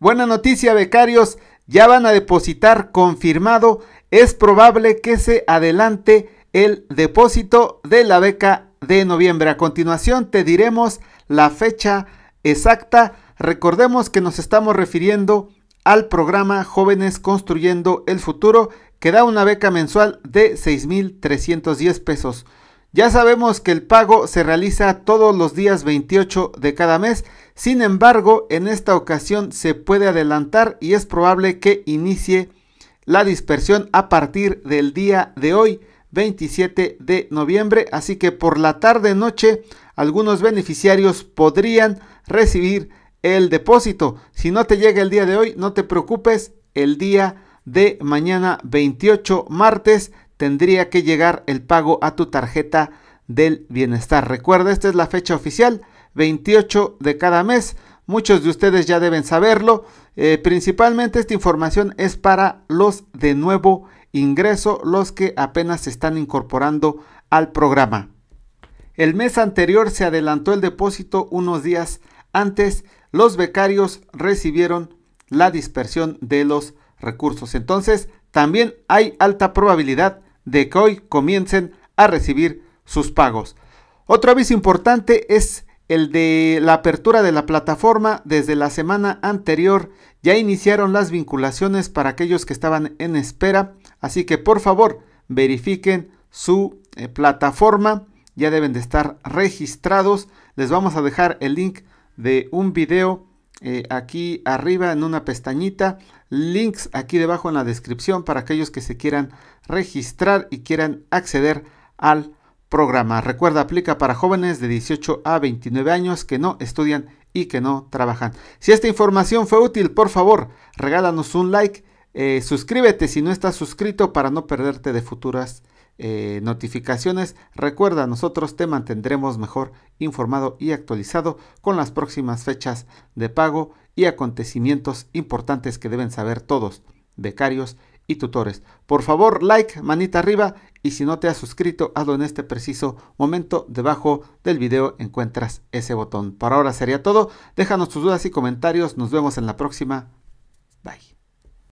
Buena noticia, becarios, ya van a depositar confirmado. Es probable que se adelante el depósito de la beca de noviembre. A continuación te diremos la fecha exacta. Recordemos que nos estamos refiriendo al programa Jóvenes Construyendo el Futuro, que da una beca mensual de 6.310 pesos. Ya sabemos que el pago se realiza todos los días 28 de cada mes, sin embargo en esta ocasión se puede adelantar y es probable que inicie la dispersión a partir del día de hoy 27 de noviembre, así que por la tarde noche algunos beneficiarios podrían recibir el depósito. Si no te llega el día de hoy, no te preocupes, el día de mañana 28 martes tendría que llegar el pago a tu tarjeta del bienestar. Recuerda, esta es la fecha oficial, 28 de cada mes. Muchos de ustedes ya deben saberlo. Eh, principalmente esta información es para los de nuevo ingreso, los que apenas se están incorporando al programa. El mes anterior se adelantó el depósito unos días antes. Los becarios recibieron la dispersión de los recursos. Entonces, también hay alta probabilidad de que hoy comiencen a recibir sus pagos. Otro aviso importante es el de la apertura de la plataforma. Desde la semana anterior ya iniciaron las vinculaciones para aquellos que estaban en espera. Así que por favor verifiquen su eh, plataforma. Ya deben de estar registrados. Les vamos a dejar el link de un video eh, aquí arriba en una pestañita, links aquí debajo en la descripción para aquellos que se quieran registrar y quieran acceder al programa. Recuerda, aplica para jóvenes de 18 a 29 años que no estudian y que no trabajan. Si esta información fue útil, por favor, regálanos un like, eh, suscríbete si no estás suscrito para no perderte de futuras eh, notificaciones. Recuerda, nosotros te mantendremos mejor informado y actualizado con las próximas fechas de pago y acontecimientos importantes que deben saber todos, becarios y tutores. Por favor, like, manita arriba y si no te has suscrito, hazlo en este preciso momento. Debajo del video encuentras ese botón. Por ahora sería todo. Déjanos tus dudas y comentarios. Nos vemos en la próxima. Bye.